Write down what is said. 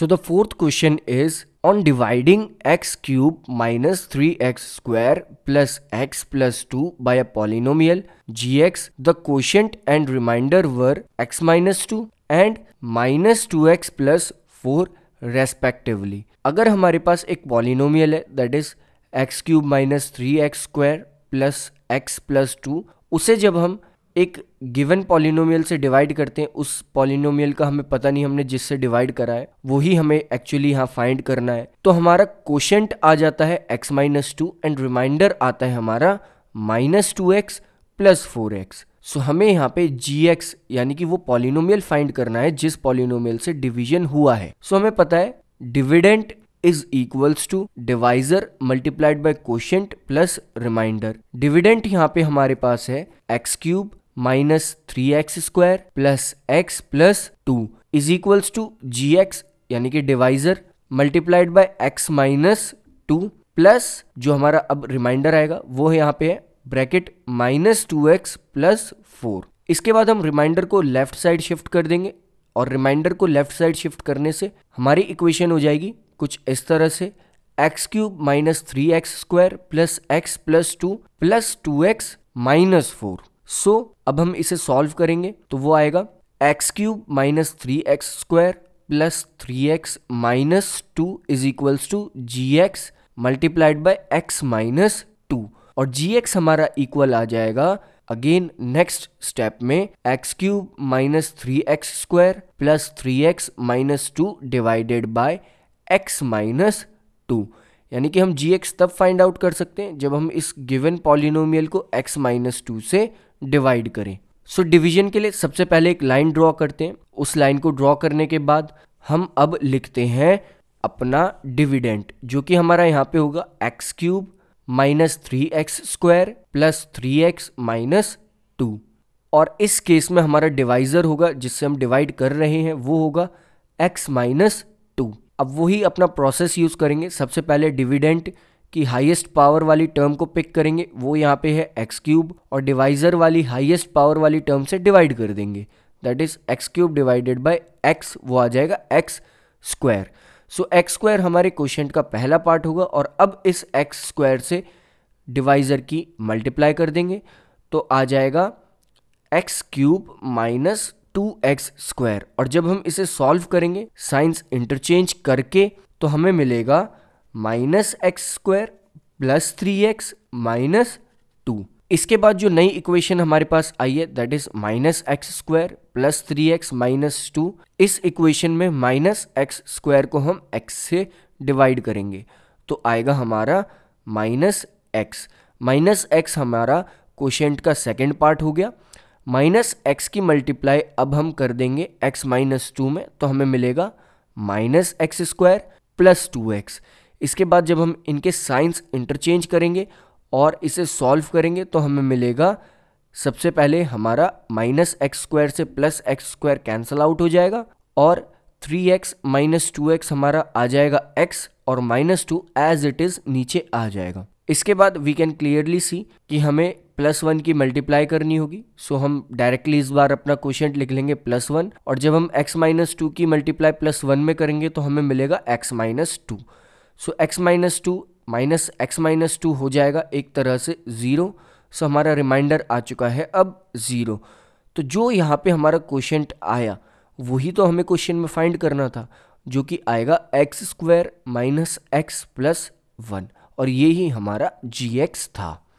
so the fourth question is on dividing x cube minus three x square plus x plus two by a polynomial g x the question and remainder were x minus two and minus two x plus four respectively अगर हमारे पास एक polynomial है that is x cube minus three x square plus x plus two उसे जब हम एक given polynomial से डिवाइड करते हैं उस पॉलिनोमियल का हमें पता नहीं हमने जिससे डिवाइड करा है वही हमें एक्चुअली यहाँ फाइंड करना है तो हमारा कोशेंट आ जाता है x minus two and remainder आता है हमारा minus two x plus four x so हमें यहाँ पे जी एक्स यानी कि वो पॉलिनोमियल फाइंड करना है जिस पॉलिनोमियल से डिविजन हुआ है सो so हमें पता है dividend is equals to divisor multiplied by question plus remainder dividend यहाँ पे हमारे पास है x cube minus three x square plus x plus two is equals to g x यानी कि divisor multiplied by x minus two plus जो हमारा अब रिमाइंडर आएगा वो यहाँ पे है bracket minus two x plus four इसके बाद हम रिमाइंडर को लेफ्ट साइड शिफ्ट कर देंगे और रिमाइंडर को लेफ्ट साइड शिफ्ट करने से हमारी इक्वेशन हो जाएगी कुछ इस तरह से x cube minus three x square plus x plus two plus two x minus four so so, अब हम इसे सॉल्व करेंगे तो वो आएगा x cube minus three x square plus three x minus two is equals to g x multiplied by x minus two और g x हमारा equal आ जाएगा अगेन नेक्स्ट स्टेप में x cube minus three x square plus three x minus two divided by x minus two यानी कि हम g x तब find out कर सकते हैं जब हम इस गिवन पॉलिनोमियल को एक्स माइनस टू से डिवाइड करें सो so, डिवीजन के लिए सबसे पहले एक लाइन ड्रॉ करते हैं उस लाइन को ड्रॉ करने के बाद हम अब लिखते हैं अपना डिविडेंट जो कि हमारा यहाँ पे होगा x cube minus three x square plus three x minus two और इस केस में हमारा डिवाइज़र होगा जिससे हम डिवाइड कर रहे हैं वो होगा एक्स माइनस टू अब वही अपना प्रोसेस यूज़ करेंगे सबसे पहले डिविडेंट की हाईएस्ट पावर वाली टर्म को पिक करेंगे वो यहाँ पे है एक्स क्यूब और डिवाइजर वाली हाईएस्ट पावर वाली टर्म से डिवाइड कर देंगे that is x cube divided by x वो आ जाएगा x square so x square हमारे क्वेश्चन का पहला पार्ट होगा और अब इस एक्स स्क्वायर से डिवाइजर की मल्टीप्लाई कर देंगे तो आ जाएगा x cube minus two x square और जब हम इसे सॉल्व करेंगे साइंस इंटरचेंज करके तो हमें मिलेगा minus x square plus three x minus two इसके बाद जो नई इक्वेशन हमारे पास आई है that is minus x square plus three x minus two इस इक्वेशन में माइनस एक्स स्क्वायर को हम एक्स से डिवाइड करेंगे तो आएगा हमारा माइनस एक्स माइनस एक्स हमारा क्वेश्चन का सेकेंड पार्ट हो गया माइनस एक्स की मल्टीप्लाई अब हम कर देंगे एक्स माइनस टू में तो हमें मिलेगा minus x square plus two x इसके बाद जब हम इनके साइंस इंटरचेंज करेंगे और इसे सॉल्व करेंगे तो हमें मिलेगा सबसे पहले हमारा माइनस एक्स स्क्वायर से plus x square cancel out हो जाएगा और three x minus two x हमारा आ जाएगा एक्स और minus two as it is नीचे आ जाएगा इसके बाद वी कैन क्लियरली सी कि हमें प्लस वन की मल्टीप्लाई करनी होगी सो हम डायरेक्टली इस बार अपना क्वेश्चन लिख लेंगे प्लस वन और जब हम एक्स माइनस टू की मल्टीप्लाई प्लस वन में करेंगे तो हमें मिलेगा x minus two so x minus two minus x minus two हो जाएगा एक तरह से ज़ीरो सो हमारा रिमाइंडर आ चुका है अब ज़ीरो तो जो यहाँ पे हमारा क्वेश्चन आया वही तो हमें क्वेश्चन में फाइंड करना था जो कि आएगा x square minus x plus one और ये ही हमारा जी एक्स था